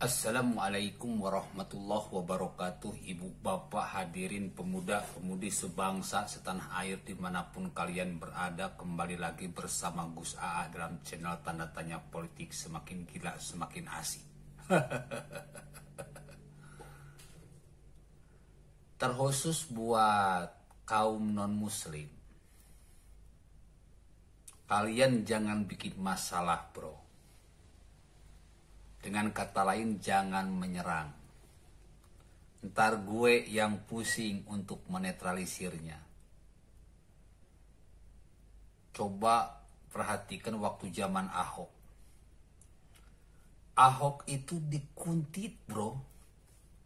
Assalamualaikum warahmatullahi wabarakatuh Ibu bapak hadirin pemuda pemudi sebangsa setanah air dimanapun kalian berada Kembali lagi bersama Gus AA dalam channel tanda tanya politik semakin gila semakin asik Terkhusus buat kaum non muslim Kalian jangan bikin masalah bro dengan kata lain, jangan menyerang. Ntar gue yang pusing untuk menetralisirnya. Coba perhatikan waktu zaman Ahok. Ahok itu dikuntit bro.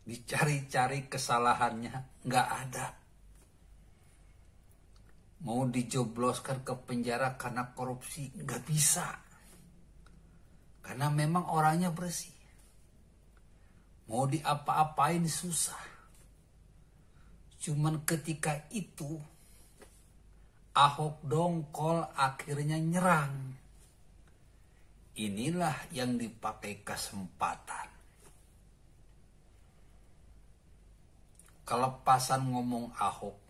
Dicari-cari kesalahannya, nggak ada. Mau dijobloskan ke penjara karena korupsi, nggak bisa. Karena memang orangnya bersih. Mau diapa-apain susah. Cuman ketika itu Ahok dongkol akhirnya nyerang. Inilah yang dipakai kesempatan. Kelepasan ngomong Ahok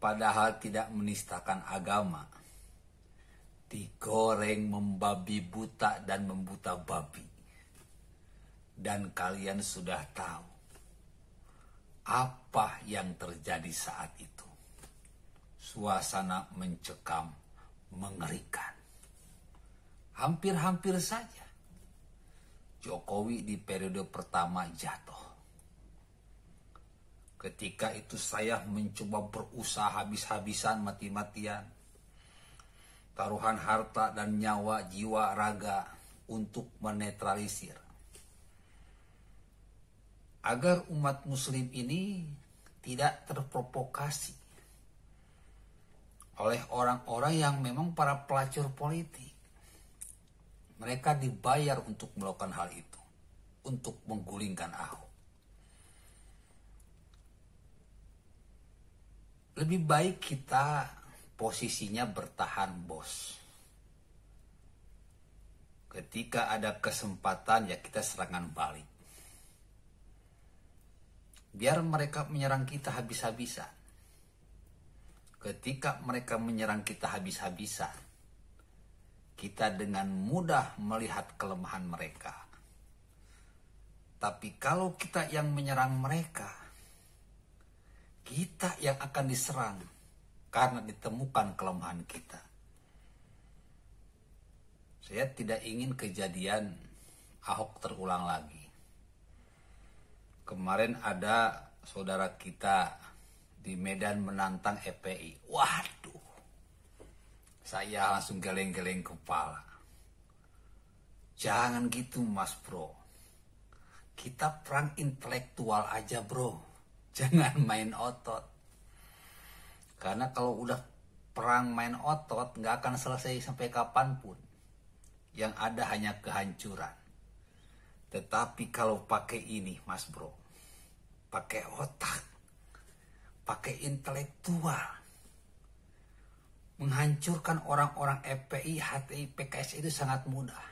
padahal tidak menistakan agama digoreng membabi buta dan membuta babi. Dan kalian sudah tahu apa yang terjadi saat itu. Suasana mencekam, mengerikan. Hampir-hampir saja Jokowi di periode pertama jatuh. Ketika itu saya mencoba berusaha habis-habisan mati-matian taruhan harta dan nyawa, jiwa, raga untuk menetralisir. Agar umat muslim ini tidak terprovokasi oleh orang-orang yang memang para pelacur politik. Mereka dibayar untuk melakukan hal itu, untuk menggulingkan Ahok. Lebih baik kita posisinya bertahan bos. Ketika ada kesempatan ya kita serangan balik. Biar mereka menyerang kita habis-habisan. Ketika mereka menyerang kita habis-habisan, kita dengan mudah melihat kelemahan mereka. Tapi kalau kita yang menyerang mereka, kita yang akan diserang karena ditemukan kelemahan kita. Saya tidak ingin kejadian Ahok terulang lagi. Kemarin ada saudara kita di Medan menantang EPI. Waduh, saya langsung geleng-geleng kepala. Jangan gitu mas bro. Kita perang intelektual aja bro. Jangan main otot. Karena kalau udah perang main otot nggak akan selesai sampai kapanpun. Yang ada hanya kehancuran. Tetapi kalau pakai ini, Mas Bro, pakai otak, pakai intelektual, menghancurkan orang-orang FPI, HTI, PKS itu sangat mudah.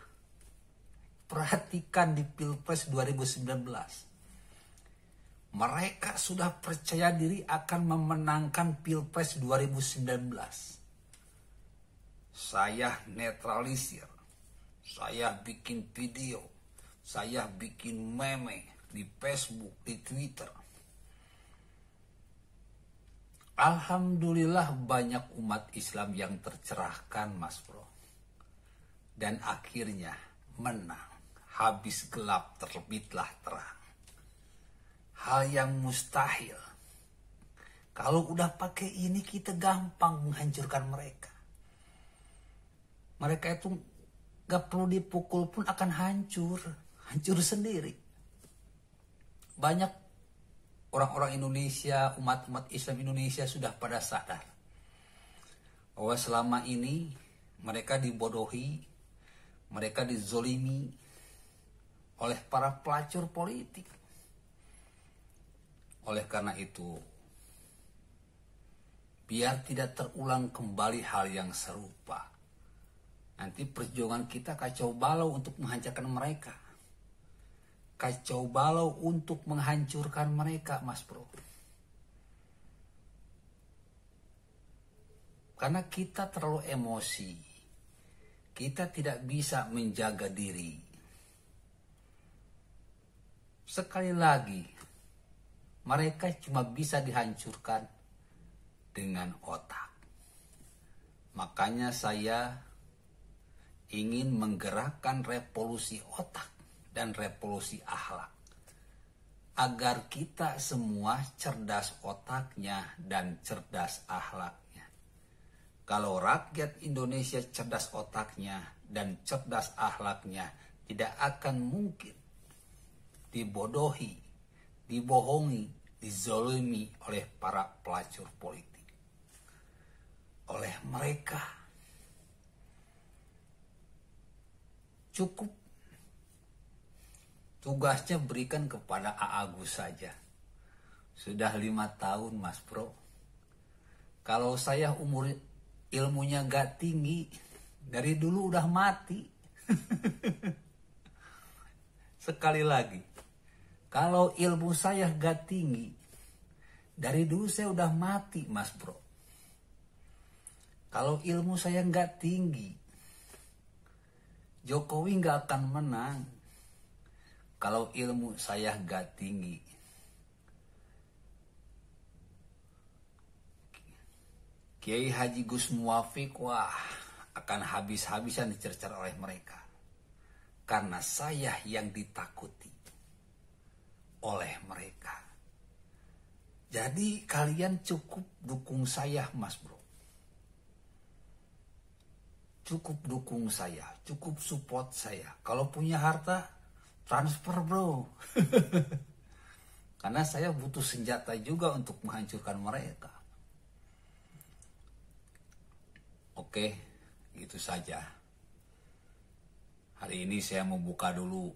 Perhatikan di Pilpres 2019 mereka sudah percaya diri akan memenangkan Pilpres 2019. Saya netralisir, saya bikin video, saya bikin meme di Facebook, di Twitter. Alhamdulillah banyak umat Islam yang tercerahkan Mas Bro. Dan akhirnya menang, habis gelap terbitlah terang hal yang mustahil. Kalau udah pakai ini kita gampang menghancurkan mereka. Mereka itu gak perlu dipukul pun akan hancur. Hancur sendiri. Banyak orang-orang Indonesia, umat-umat Islam Indonesia sudah pada sadar. Bahwa selama ini mereka dibodohi, mereka dizolimi oleh para pelacur politik oleh karena itu, biar tidak terulang kembali hal yang serupa. Nanti perjuangan kita kacau balau untuk menghancurkan mereka. Kacau balau untuk menghancurkan mereka, Mas Bro. Karena kita terlalu emosi. Kita tidak bisa menjaga diri. Sekali lagi, mereka cuma bisa dihancurkan dengan otak. Makanya saya ingin menggerakkan revolusi otak dan revolusi akhlak agar kita semua cerdas otaknya dan cerdas akhlaknya. Kalau rakyat Indonesia cerdas otaknya dan cerdas akhlaknya tidak akan mungkin dibodohi dibohongi, dizolimi oleh para pelacur politik. Oleh mereka cukup tugasnya berikan kepada A Agus saja. Sudah lima tahun Mas Bro. Kalau saya umur ilmunya gak tinggi, dari dulu udah mati. Sekali lagi, kalau ilmu saya gak tinggi, dari dulu saya udah mati mas bro. Kalau ilmu saya gak tinggi, Jokowi nggak akan menang. Kalau ilmu saya gak tinggi, Kiai Haji Gus Muafik wah akan habis-habisan dicercar oleh mereka karena saya yang ditakuti oleh mereka. Jadi kalian cukup dukung saya, Mas Bro. Cukup dukung saya, cukup support saya. Kalau punya harta, transfer, Bro. Karena saya butuh senjata juga untuk menghancurkan mereka. Oke, gitu saja. Hari ini saya membuka dulu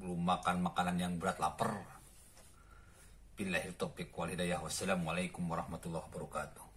belum makan makanan yang berat lapar billahi taufiq wal hidayah wassalamualaikum warahmatullahi wabarakatuh